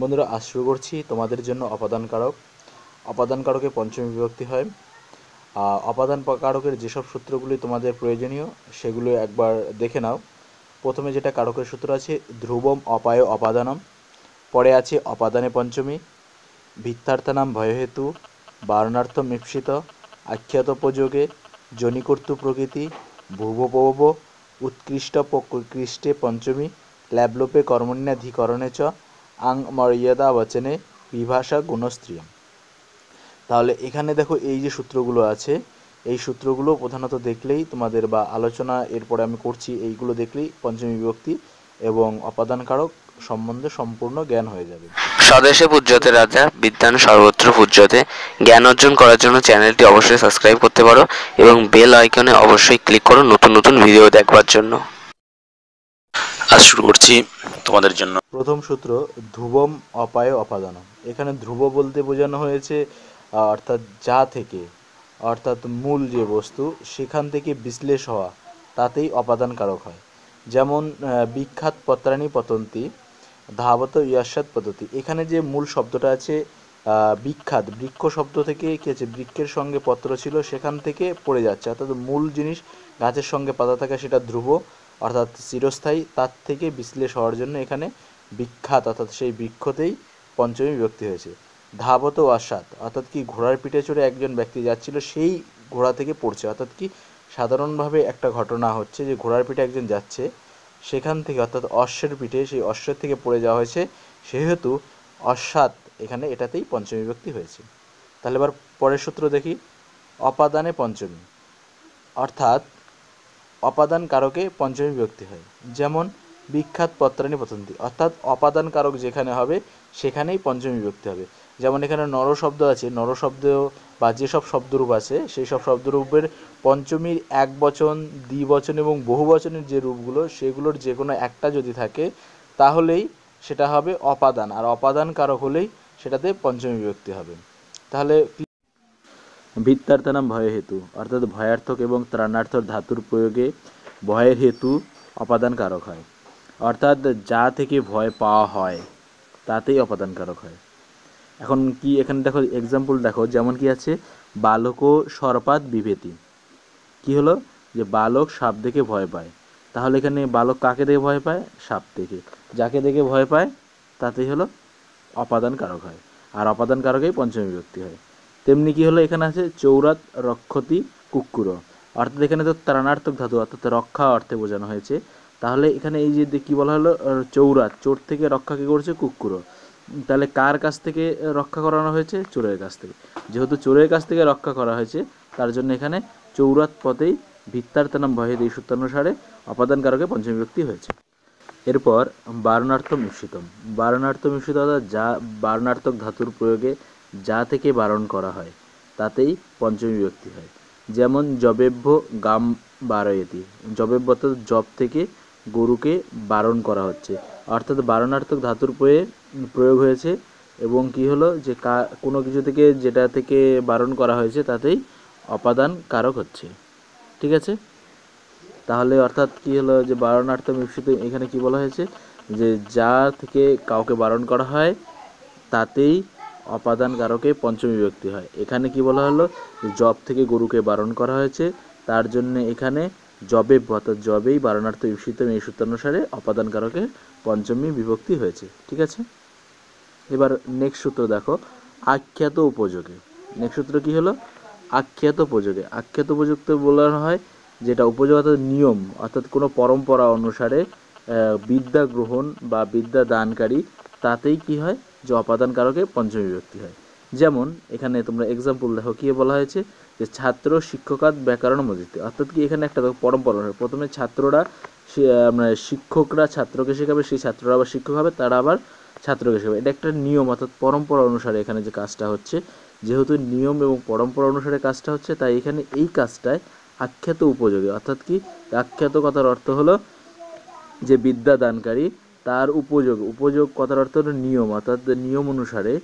বন্ধুরা আজ শুরু করছি তোমাদের জন্য অপাদান কারক অপাদান পঞ্চম বিভক্তি হয় অপাদান কারকের যেসব সূত্রগুলি তোমাদের প্রয়োজনীয় সেগুলো একবার দেখে নাও প্রথমে যেটা কারকের সূত্র আছে ধ্রুবম অপায় অপাদানম পরে আছে অপাদানে পঞ্চমী ভিত্তার্থানাম ভয়হেতু বারণার্থ আখ্যাত আখ্যাতোপযোগে জনিকর্তু প্রকৃতি ভুবপব উৎকৃষ্ট প্রকৃষ্টে পঞ্চমী ল্যাবলোপে কর্মণ্যাধিকরণে চ আং মর্যাদা বচনে বিভাষা গুণস্ত্রিয়ম তাহলে এখানে দেখো এই যে সূত্রগুলো আছে এই সূত্রগুলো প্রধানত দেখলেই তোমাদের বা আলোচনা এরপরে আমি করছি এইগুলো দেখলেই পঞ্চমী বিভক্তি এবং অপাদানকারক সম্বন্ধে সম্পূর্ণ জ্ঞান হয়ে যাবে স্বদেশে পূজ্যতে রাজা বিদ্যান সর্বত্র পূজ্যতে জ্ঞান অর্জন করার জন্য চ্যানেলটি অবশ্যই সাবস্ক্রাইব করতে পারো এবং বেল আইকনে অবশ্যই ক্লিক করো নতুন নতুন ভিডিও দেখবার জন্য আজ শুরু করছি তোমাদের জন্য প্রথম সূত্র ধ্রুবম অপায় অপাদানম এখানে ধ্রুব বলতে বোঝানো হয়েছে অর্থাৎ যা থেকে অর্থাৎ মূল যে বস্তু সেখান থেকে বিশ্লেষ হওয়া তাতেই অপাদান কারক হয় যেমন বিখ্যাত পত্রাণী পতন্তি ধাবত ইয়াসাদ পদ্ধতি এখানে যে মূল শব্দটা আছে বিখ্যাত বৃক্ষ শব্দ থেকে কি আছে বৃক্ষের সঙ্গে পত্র ছিল সেখান থেকে পড়ে যাচ্ছে অর্থাৎ মূল জিনিস গাছের সঙ্গে পাতা থাকা সেটা ধ্রুব অর্থাৎ চিরস্থায়ী তার থেকে বিশ্লেষ হওয়ার জন্য এখানে বিখ্যাত অর্থাৎ সেই বৃক্ষতেই পঞ্চমী ব্যক্তি হয়েছে ধাবত আসাদ অর্থাৎ কি ঘোড়ার পিঠে চড়ে একজন ব্যক্তি যাচ্ছিল সেই ঘোড়া থেকে পড়ছে অর্থাৎ কি সাধারণভাবে একটা ঘটনা হচ্ছে যে ঘোড়ার পিঠে একজন যাচ্ছে সেখান থেকে অর্থাৎ অশ্বের পিঠে সেই অশ্বের থেকে পড়ে যাওয়া হয়েছে সেহেতু অশ্বাত এখানে এটাতেই পঞ্চমী ব্যক্তি হয়েছে তাহলে এবার পরের সূত্র দেখি অপাদানে পঞ্চমী অর্থাৎ অপাদান কারকে পঞ্চমী বিভক্তি হয় যেমন বিখ্যাত পত্রাণী পতন্তি অর্থাৎ অপাদান কারক যেখানে হবে সেখানেই পঞ্চমী বিভক্তি হবে যেমন এখানে নর শব্দ আছে নর শব্দ বা যেসব শব্দরূপ আছে সেই সব শব্দরূপের পঞ্চমীর এক বচন দ্বিবচন এবং বহু বচনের যে রূপগুলো সেগুলোর যে কোনো একটা যদি থাকে তাহলেই সেটা হবে অপাদান আর অপাদান কারক হলেই সেটাতে পঞ্চমী বিভক্তি হবে তাহলে ভিত্তার্থানাম ভয় হেতু অর্থাৎ ভয়ার্থক এবং ত্রাণার্থক ধাতুর প্রয়োগে ভয়ের হেতু অপাদান কারক হয় অর্থাৎ যা থেকে ভয় পাওয়া হয় তাতেই অপাদান কারক হয় এখন কি এখানে দেখো এক্সাম্পল দেখো যেমন কি আছে বালক ও সর্পাত বিভেতি কি হলো যে বালক সাপ দেখে ভয় পায় তাহলে এখানে বালক কাকে দেখে ভয় পায় সাপ দেখে যাকে দেখে ভয় পায় তাতেই হলো অপাদান কারক হয় আর অপাদান কারকেই পঞ্চমী ব্যক্তি হয় তেমনি কি হলো এখানে আছে চৌরাত রক্ষতি কুকুর অর্থাৎ এখানে তো ত্রাণার্থক ধাতু অর্থাৎ রক্ষা অর্থে বোঝানো হয়েছে তাহলে এখানে এই যে কি বলা হলো চৌরাত চোর থেকে রক্ষা কী করছে কুকুর তাহলে কার কাছ থেকে রক্ষা করানো হয়েছে চোরের কাছ থেকে যেহেতু চোরের কাছ থেকে রক্ষা করা হয়েছে তার জন্য এখানে চৌরাত পথেই ভিত্তার ভিত্তার্তনম ভয়েদ এই সূত্রানুসারে অপাদানকারকে পঞ্চম ব্যক্তি হয়েছে এরপর বারণার্থ মিশ্রিতম বারণার্থ মিশ্রিত অর্থাৎ যা বারণার্থক ধাতুর প্রয়োগে যা থেকে বারণ করা হয় তাতেই পঞ্চমী ব্যক্তি হয় যেমন জবেভ্য গাম বারয়তি জবেভ্য অর্থাৎ জব থেকে গরুকে বারণ করা হচ্ছে অর্থাৎ বারণার্থক ধাতুর পয়ে প্রয়োগ হয়েছে এবং কি হলো যে কা কোনো কিছু থেকে যেটা থেকে বারণ করা হয়েছে তাতেই অপাদান কারক হচ্ছে ঠিক আছে তাহলে অর্থাৎ কি হলো যে বারণার্থ মিশ্রিত এখানে কি বলা হয়েছে যে যা থেকে কাউকে বারণ করা হয় তাতেই অপাদান কারকে পঞ্চমী বিভক্তি হয় এখানে কি বলা হলো জব থেকে গরুকে বারণ করা হয়েছে তার জন্য এখানে জবে অর্থাৎ জবেই বারণার্থ ইপ্সিতম এই সূত্রানুসারে অপাদান কারকে পঞ্চমী বিভক্তি হয়েছে ঠিক আছে এবার নেক্সট সূত্র দেখো আখ্যাত উপযোগে নেক্সট সূত্র কি হলো আখ্যাত উপযোগে আখ্যাত উপযুক্ত বলানো হয় যেটা উপযোগ অর্থাৎ নিয়ম অর্থাৎ কোনো পরম্পরা অনুসারে বিদ্যা গ্রহণ বা বিদ্যা দানকারী তাতেই কি হয় যে অপাদান কারকে পঞ্চমী বিভক্তি হয় যেমন এখানে তোমরা এক্সাম্পল দেখো কি বলা হয়েছে যে ছাত্র শিক্ষকাত ব্যাকরণ মজিতে অর্থাৎ কি এখানে একটা পরম্পরা হয় প্রথমে ছাত্ররা মানে শিক্ষকরা ছাত্রকে শেখাবে সেই ছাত্ররা আবার শিক্ষক হবে তারা আবার ছাত্রকে শেখাবে এটা একটা নিয়ম অর্থাৎ পরম্পরা অনুসারে এখানে যে কাজটা হচ্ছে যেহেতু নিয়ম এবং পরম্পরা অনুসারে কাজটা হচ্ছে তাই এখানে এই কাজটায় আখ্যাত উপযোগী অর্থাৎ কি আখ্যাত কথার অর্থ হলো যে বিদ্যা দানকারী তার উপযোগ উপযোগ কথার অর্থ নিয়ম অর্থাৎ নিয়ম অনুসারে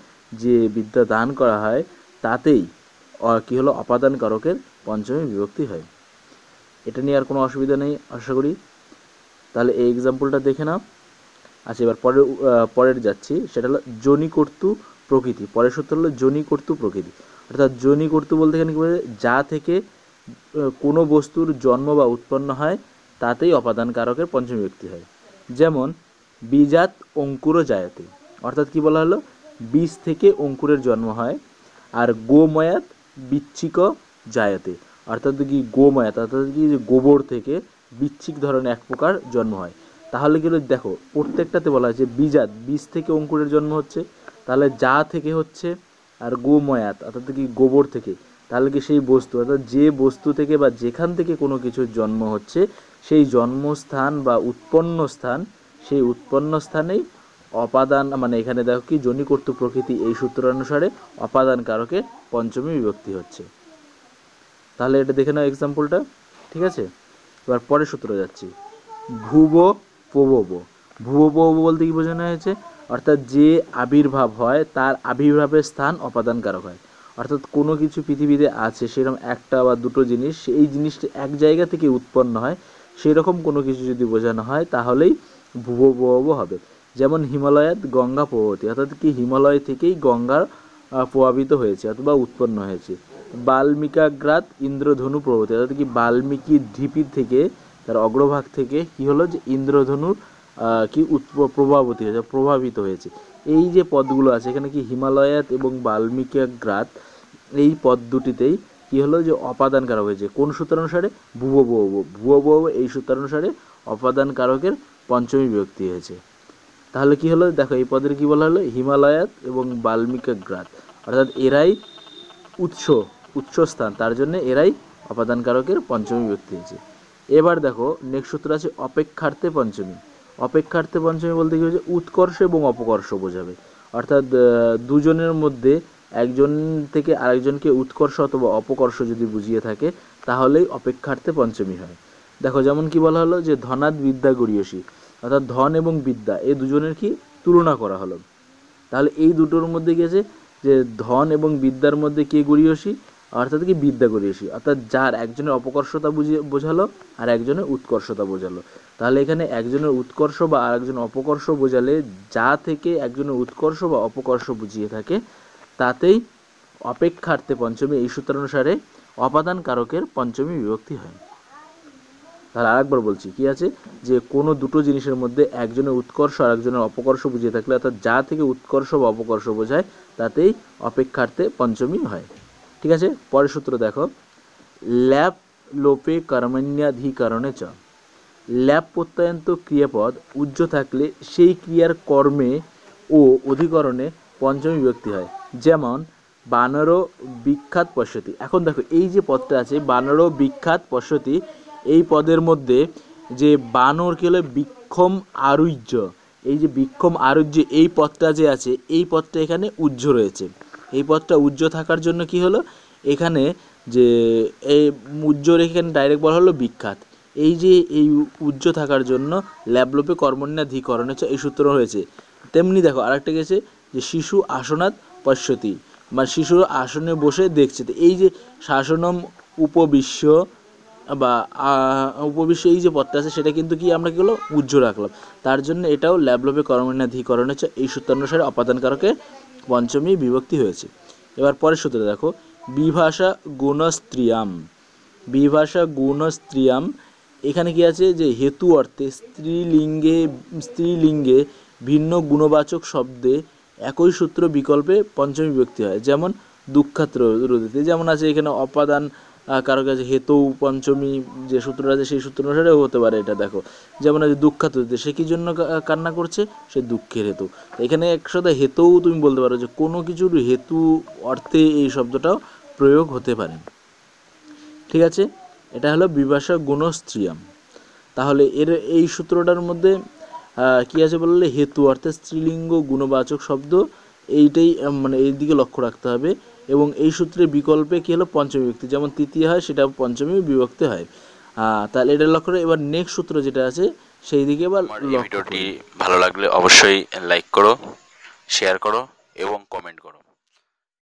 যে বিদ্যা দান করা হয় তাতেই কী হলো অপাদান কারকের পঞ্চমী বিভক্তি হয় এটা নিয়ে আর কোনো অসুবিধা নেই আশা করি তাহলে এই এক্সাম্পলটা দেখে নাও আচ্ছা এবার পরের পরের যাচ্ছি সেটা হলো জনি কর্তু প্রকৃতি পরের সূত্র হলো জনি কর্তু প্রকৃতি অর্থাৎ জনি কর্তু বলতে এখানে কী বলে যা থেকে কোনো বস্তুর জন্ম বা উৎপন্ন হয় তাতেই অপাদান কারকের পঞ্চমী ব্যক্তি হয় যেমন বীজাত অঙ্কুর জায়াতে অর্থাৎ কি বলা হলো বীজ থেকে অঙ্কুরের জন্ম হয় আর গোময়াত বিচ্ছিক জায়াতে অর্থাৎ কি গোময়াত অর্থাৎ কি গোবর থেকে বিচ্ছিক ধরনের এক প্রকার জন্ম হয় তাহলে কি দেখো প্রত্যেকটাতে বলা হয়েছে বীজাত বীজ থেকে অঙ্কুরের জন্ম হচ্ছে তাহলে যা থেকে হচ্ছে আর গোময়াত অর্থাৎ কি গোবর থেকে তাহলে কি সেই বস্তু অর্থাৎ যে বস্তু থেকে বা যেখান থেকে কোনো কিছুর জন্ম হচ্ছে সেই জন্মস্থান বা উৎপন্ন স্থান সেই উৎপন্ন স্থানেই অপাদান মানে এখানে দেখো কি জনিকর্তু প্রকৃতি এই সূত্র অনুসারে অপাদান কারকে পঞ্চমী বিভক্তি হচ্ছে তাহলে এটা দেখে নাও এক্সাম্পলটা ঠিক আছে এবার পরের সূত্র যাচ্ছি ভুব পবব ভুব প্রবব বলতে কি বোঝানো হয়েছে অর্থাৎ যে আবির্ভাব হয় তার আবির্ভাবের স্থান অপাদান কারক হয় অর্থাৎ কোনো কিছু পৃথিবীতে আছে সেরকম একটা বা দুটো জিনিস এই জিনিসটি এক জায়গা থেকে উৎপন্ন হয় সেই রকম কোনো কিছু যদি বোঝানো হয় তাহলেই ভূ হবে যেমন হিমালয়ের গঙ্গা প্রবতী অর্থাৎ কি হিমালয় থেকেই গঙ্গার প্রভাবিত হয়েছে অথবা উৎপন্ন হয়েছে বাল্মিকাগ্রাত ইন্দ্রধনু প্রবাহিত অর্থাৎ কি বাল্মীকি ঢিপি থেকে তার অগ্রভাগ থেকে কি হলো যে ইন্দ্রধনুর কি প্রভাবতী হয়েছে প্রভাবিত হয়েছে এই যে পদগুলো আছে এখানে কি হিমালয়াত এবং বাল্মিকাগ্রাত এই পদ দুটিতেই কি হলো যে অপাদান কারক হয়েছে কোন সূত্র অনুসারে ভুব ভুব এই সূত্র অনুসারে অপাদান কারকের পঞ্চমী ব্যক্তি হয়েছে তাহলে কি হলো দেখো এই পদের কি বলা হলো হিমালয়াত এবং গ্রাত অর্থাৎ এরাই উৎস উচ্চ স্থান তার জন্য এরাই অপাদানকারকের পঞ্চমী ব্যক্তি হয়েছে এবার দেখো নেক্সট সূত্র আছে অপেক্ষার্থে পঞ্চমী অপেক্ষার্থে পঞ্চমী বলতে কি হচ্ছে উৎকর্ষ এবং অপকর্ষ বোঝাবে অর্থাৎ দুজনের মধ্যে একজন থেকে আরেকজনকে উৎকর্ষ অথবা অপকর্ষ যদি বুঝিয়ে থাকে তাহলেই অপেক্ষার্থে পঞ্চমী হয় দেখো যেমন কি বলা হলো যে ধনাদ বিদ্যা গড়িয়সী অর্থাৎ ধন এবং বিদ্যা এই দুজনের কি তুলনা করা হলো তাহলে এই দুটোর মধ্যে গেছে যে ধন এবং বিদ্যার মধ্যে কে গড়িয়সী অর্থাৎ কি বিদ্যা গড়িয়সী অর্থাৎ যার একজনের অপকর্ষতা বুঝিয়ে বোঝালো আর একজনের উৎকর্ষতা বোঝালো তাহলে এখানে একজনের উৎকর্ষ বা আর একজন অপকর্ষ বোঝালে যা থেকে একজনের উৎকর্ষ বা অপকর্ষ বুঝিয়ে থাকে তাতেই অপেক্ষার্থে পঞ্চমী এই সূত্রানুসারে অপাদান কারকের পঞ্চমী বিভক্তি হয় তাহলে আরেকবার বলছি কি আছে যে কোনো দুটো জিনিসের মধ্যে একজনের উৎকর্ষ আর একজনের অপকর্ষ বুঝিয়ে থাকলে অর্থাৎ যা থেকে উৎকর্ষ বা অপকর্ষ বোঝায় তাতেই অপেক্ষার্থে পঞ্চমী হয় ঠিক আছে পরের সূত্র দেখো ল্যাপ লোপে কর্মণ্যাধিকরণে চ ল্যাপ প্রত্যয়ন্ত ক্রিয়াপদ উজ্জ্ব থাকলে সেই ক্রিয়ার কর্মে ও অধিকরণে পঞ্চমী ব্যক্তি হয় যেমন বানরও বিখ্যাত পশ্যতি এখন দেখো এই যে পদটা আছে বানরও বিখ্যাত পশ্যতি এই পদের মধ্যে যে বানর কি বিক্ষম আরুহ্য এই যে বিক্ষম আরুহ্য এই পদটা যে আছে এই পদটা এখানে উজ্জ রয়েছে এই পদটা উজ্জ থাকার জন্য কি হলো এখানে যে এই উজ্জ্বর এখানে ডাইরেক্ট বলা হলো বিখ্যাত এই যে এই উজ্জ থাকার জন্য ল্যাবলোপে কর্মন্যাধিকরণ হচ্ছে এই সূত্র হয়েছে তেমনি দেখো আরেকটা গেছে যে শিশু আসনাত পশ্যতি বা মানে শিশুর আসনে বসে দেখছে তো এই যে শাসনম উপবিশ্ব বা উপবিশ্বে এই যে পথটা আছে সেটা কিন্তু কি আমরা কী হলো রাখলাম তার জন্য এটাও ল্যাবলোপে কর্মণাধিকরণ হচ্ছে এই সূত্রানুসারে অপাদানকারকে পঞ্চমী বিভক্তি হয়েছে এবার পরের সূত্রে দেখো বিভাষা গুণস্ত্রিয়াম বিভাষা গুণস্ত্রিয়াম এখানে কি আছে যে হেতু অর্থে স্ত্রীলিঙ্গে স্ত্রীলিঙ্গে ভিন্ন গুণবাচক শব্দে একই সূত্র বিকল্পে পঞ্চমী বিভক্তি হয় যেমন দুঃখাত্র রোদিতে যেমন আছে এখানে অপাদান কারো কাছে হেতু পঞ্চমী যে সূত্রটা আছে সেই সূত্র অনুসারেও হতে পারে এটা দেখো যেমন আছে দুঃখাত সে কী জন্য কান্না করছে সে দুঃখের হেতু এখানে একসাথে হেতৌ তুমি বলতে পারো যে কোনো কিছুর হেতু অর্থে এই শব্দটাও প্রয়োগ হতে পারে ঠিক আছে এটা হলো বিভাষা গুণস্ত্রিয়াম তাহলে এর এই সূত্রটার মধ্যে কী আছে বললে হেতু অর্থাৎ স্ত্রীলিঙ্গ গুণবাচক শব্দ এইটাই মানে এই দিকে লক্ষ্য রাখতে হবে এবং এই সূত্রে বিকল্পে কী হলো পঞ্চমী বিভক্তি যেমন তৃতীয় হয় সেটা পঞ্চমী বিভক্তি হয় তাহলে এটা লক্ষ্য করে এবার নেক্সট সূত্র যেটা আছে সেই দিকে এবার ভিডিওটি ভালো লাগলে অবশ্যই লাইক করো শেয়ার করো এবং কমেন্ট করো